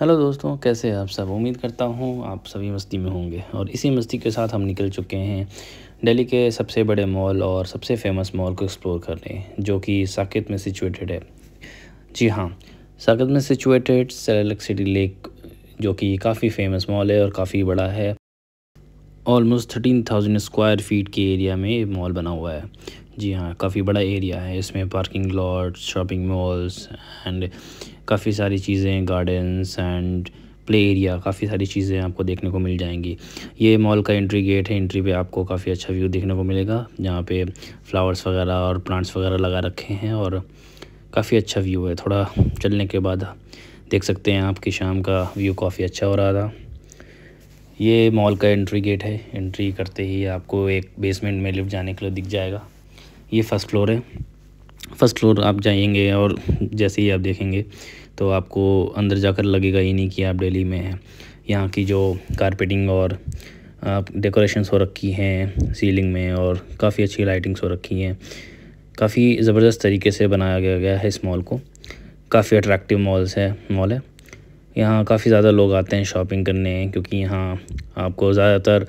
hello दोस्तों कैसे हैं आप सब उम्मीद करता हूँ आप सभी मस्ती में होंगे और इसी मस्ती के साथ हम निकल चुके हैं दिल्ली के सबसे बड़े मॉल और सबसे फेमस मॉल को एक्सप्लोर करने जो कि साकेत में सिचुएटेड है जी हाँ साकेत में सिचुएटेड सरेलक सिटी लेक जो कि काफ़ी फेमस मॉल है और काफ़ी बड़ा है almost thirteen thousand square feet के एरिया में मॉल बना हुआ है जी हाँ काफ़ी बड़ा एरिया है इसमें parking lot shopping malls and काफ़ी सारी चीज़ें गार्डन्स एंड प्ले एरिया काफ़ी सारी चीज़ें आपको देखने को मिल जाएंगी ये मॉल का एंट्री गेट है एंट्री पे आपको काफ़ी अच्छा व्यू देखने को मिलेगा जहाँ पे फ्लावर्स वगैरह और प्लांट्स वगैरह लगा रखे हैं और काफ़ी अच्छा व्यू है थोड़ा चलने के बाद देख सकते हैं आप कि शाम का व्यू काफ़ी अच्छा हो रहा था ये मॉल का एंट्री गेट है एंट्री करते ही आपको एक बेसमेंट में लिफ्ट जाने के लिए दिख जाएगा ये फर्स्ट फ्लोर है फर्स्ट फ्लोर आप जाएंगे और जैसे ही आप देखेंगे तो आपको अंदर जाकर लगेगा ही नहीं कि आप दिल्ली में हैं यहाँ की जो कारपेटिंग और डेकोरेशंस हो रखी हैं सीलिंग में और काफ़ी अच्छी लाइटिंग्स हो रखी हैं काफ़ी ज़बरदस्त तरीके से बनाया गया गया है इस मॉल को काफ़ी अट्रैक्टिव मॉल्स है मॉल है यहाँ काफ़ी ज़्यादा लोग आते हैं शॉपिंग करने क्योंकि यहाँ आपको ज़्यादातर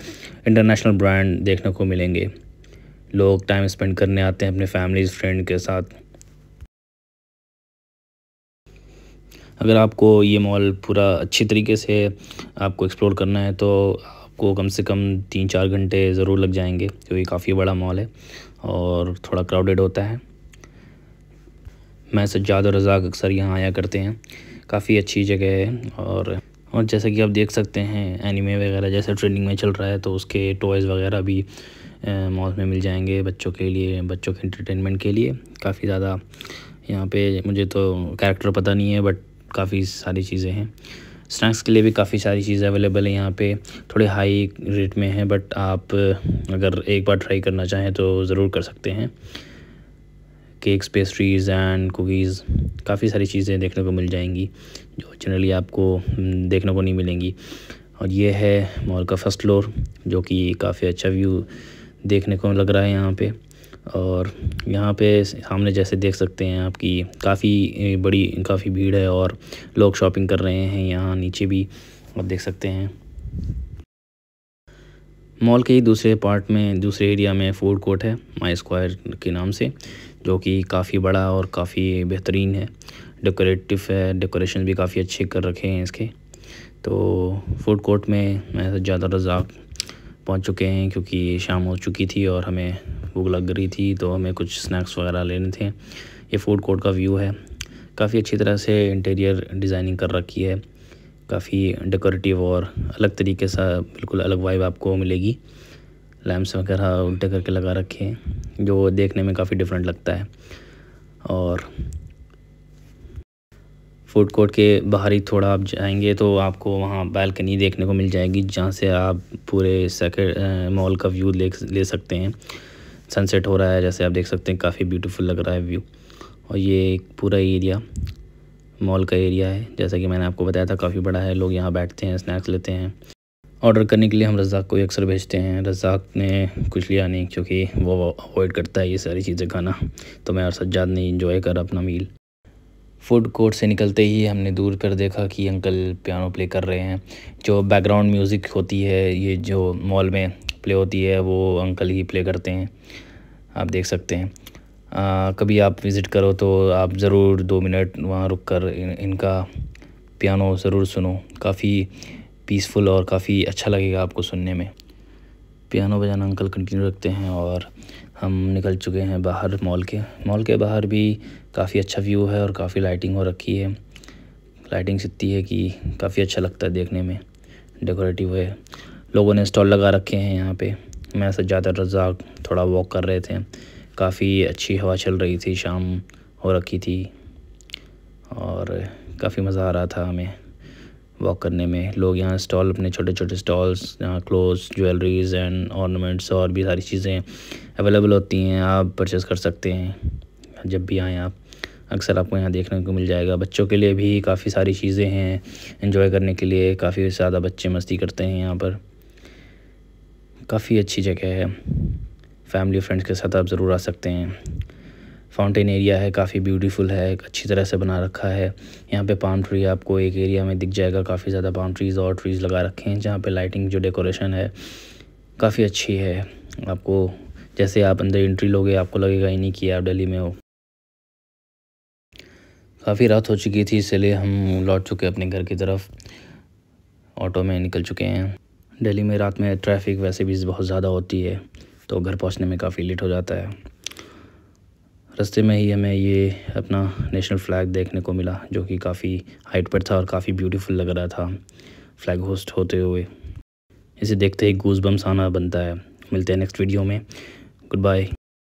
इंटरनेशनल ब्रांड देखने को मिलेंगे लोग टाइम स्पेंड करने आते हैं अपने फ़ैमिली फ्रेंड के साथ अगर आपको ये मॉल पूरा अच्छी तरीके से आपको एक्सप्लोर करना है तो आपको कम से कम तीन चार घंटे ज़रूर लग जाएंगे क्योंकि काफ़ी बड़ा मॉल है और थोड़ा क्राउडेड होता है मैं सज्जाद और रजाक अक्सर यहाँ आया करते हैं काफ़ी अच्छी जगह है और और जैसा कि आप देख सकते हैं एनीमे वगैरह जैसे ट्रेंडिंग में चल रहा है तो उसके टॉयज़ वगैरह भी मॉल में मिल जाएंगे बच्चों के लिए बच्चों के इंटरटेनमेंट के लिए काफ़ी ज़्यादा यहाँ पे मुझे तो कैरेक्टर पता नहीं है बट काफ़ी सारी चीज़ें हैं स्नैक्स के लिए भी काफ़ी सारी चीज़ें अवेलेबल है यहाँ पे थोड़े हाई रेट में हैं बट आप अगर एक बार ट्राई करना चाहें तो ज़रूर कर सकते हैं केक्स पेस्ट्रीज़ एंड कुकीज़ काफ़ी सारी चीज़ें देखने को मिल जाएंगी जो जनरली आपको हम्म, देखने को नहीं मिलेंगी और ये है मॉल का फर्स्ट फ्लोर जो कि काफ़ी अच्छा व्यू देखने को लग रहा है यहाँ पे और यहाँ पे सामने जैसे देख सकते हैं आपकी काफ़ी बड़ी काफ़ी भीड़ है और लोग शॉपिंग कर रहे हैं यहाँ नीचे भी आप देख सकते हैं मॉल के ही दूसरे पार्ट में दूसरे एरिया में फूड कोर्ट है माई स्क्वायर के नाम से जो कि काफ़ी बड़ा और काफ़ी बेहतरीन है डेकोरेटिव है डेकोरेशन भी काफ़ी अच्छे कर रखे हैं इसके तो फूड कोर्ट में मैं ज़्यादा रजाक पहुंच चुके हैं क्योंकि शाम हो चुकी थी और हमें भूख लग रही थी तो हमें कुछ स्नैक्स वगैरह लेने थे ये फूड कोर्ट का व्यू है काफ़ी अच्छी तरह से इंटीरियर डिज़ाइनिंग कर रखी है काफ़ी डेकोरेटिव और अलग तरीके से बिल्कुल अलग वाइब आपको मिलेगी लैम्प्स वगैरह उल्टे करके लगा रखे हैं जो देखने में काफ़ी डिफरेंट लगता है और फूड कोर्ट के बाहर ही थोड़ा आप जाएंगे तो आपको वहाँ बालकनी देखने को मिल जाएगी जहाँ से आप पूरे सेकेंड मॉल का व्यू ले ले सकते हैं सनसेट हो रहा है जैसे आप देख सकते हैं काफ़ी ब्यूटीफुल लग रहा है व्यू और ये एक पूरा एरिया मॉल का एरिया है जैसा कि मैंने आपको बताया था काफ़ी बड़ा है लोग यहाँ बैठते हैं स्नैक्स लेते हैं ऑर्डर करने के लिए हम रज़ाक को अक्सर भेजते हैं रज़ाक ने कुछ लिया नहीं क्योंकि वो अवॉइड करता है ये सारी चीज़ें खाना तो मैं और सज्जाद ने इंजॉय करा अपना मील फूड कोर्ट से निकलते ही हमने दूर पर देखा कि अंकल पियानो प्ले कर रहे हैं जो बैकग्राउंड म्यूज़िक होती है ये जो मॉल में प्ले होती है वो अंकल ही प्ले करते हैं आप देख सकते हैं आ, कभी आप विज़िट करो तो आप ज़रूर दो मिनट वहाँ रुक कर इन, इनका पियानो ज़रूर सुनो काफ़ी पीसफुल और काफ़ी अच्छा लगेगा आपको सुनने में पियानो बजाना अंकल कंटिन्यू रखते हैं और हम निकल चुके हैं बाहर मॉल के मॉल के बाहर भी काफ़ी अच्छा व्यू है और काफ़ी लाइटिंग हो रखी है लाइटिंग इतनी है कि काफ़ी अच्छा लगता है देखने में डेकोरेटिव है लोगों ने स्टॉल लगा रखे हैं यहाँ पे मैं ज़्यादा रजाक थोड़ा वॉक कर रहे थे काफ़ी अच्छी हवा चल रही थी शाम हो रखी थी और काफ़ी मज़ा आ रहा था हमें वॉक करने में लोग यहाँ स्टॉल अपने छोटे छोटे स्टॉल्स यहाँ क्लोथ्स ज्वेलरीज एंड ऑर्नामेंट्स और भी सारी चीज़ें अवेलेबल होती हैं आप परचेस कर सकते हैं जब भी आएँ आप अक्सर आपको यहाँ देखने को मिल जाएगा बच्चों के लिए भी काफ़ी सारी चीज़ें हैं इन्जॉय करने के लिए काफ़ी ज़्यादा बच्चे मस्ती करते हैं यहाँ पर काफ़ी अच्छी जगह है फैमिली फ्रेंड्स के साथ आप ज़रूर आ सकते हैं फाउंटेन एरिया है काफ़ी ब्यूटीफुल है अच्छी तरह से बना रखा है यहाँ पे पाम ट्री आपको एक एरिया में दिख जाएगा काफ़ी ज़्यादा पाम ट्रीज़ और ट्रीज़ लगा रखे हैं जहाँ पे लाइटिंग जो डेकोरेशन है काफ़ी अच्छी है आपको जैसे आप अंदर इंट्री लोगे आपको लगेगा ही नहीं कि आप डेली में हो काफ़ी रात हो चुकी थी इसलिए हम लौट चुके अपने घर की तरफ ऑटो में निकल चुके हैं डेली में रात में ट्रैफिक वैसे भी बहुत ज़्यादा होती है तो घर पहुँचने में काफ़ी लेट हो जाता है रास्ते में ही हमें ये अपना नेशनल फ्लैग देखने को मिला जो कि काफ़ी हाइट पर था और काफ़ी ब्यूटीफुल लग रहा था फ्लैग होस्ट होते हुए इसे देखते ही गूज बम्स आना बनता है मिलते हैं नेक्स्ट वीडियो में गुड बाय